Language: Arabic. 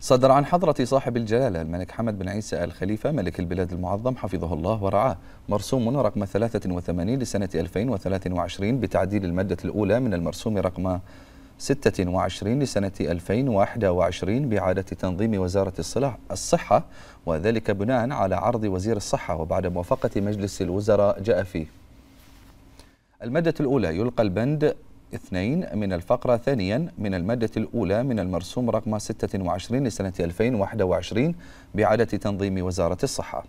صدر عن حضرة صاحب الجلالة الملك حمد بن عيسى الخليفة ملك البلاد المعظم حفظه الله ورعاه مرسوم رقم 83 لسنة 2023 بتعديل المادة الأولى من المرسوم رقم 26 لسنة 2021 بإعادة تنظيم وزارة الصحة وذلك بناء على عرض وزير الصحة وبعد موافقة مجلس الوزراء جاء فيه المادة الأولى يلقى البند اثنين من الفقرة ثانيا من المادة الأولى من المرسوم رقم 26 لسنة 2021 بعادة تنظيم وزارة الصحة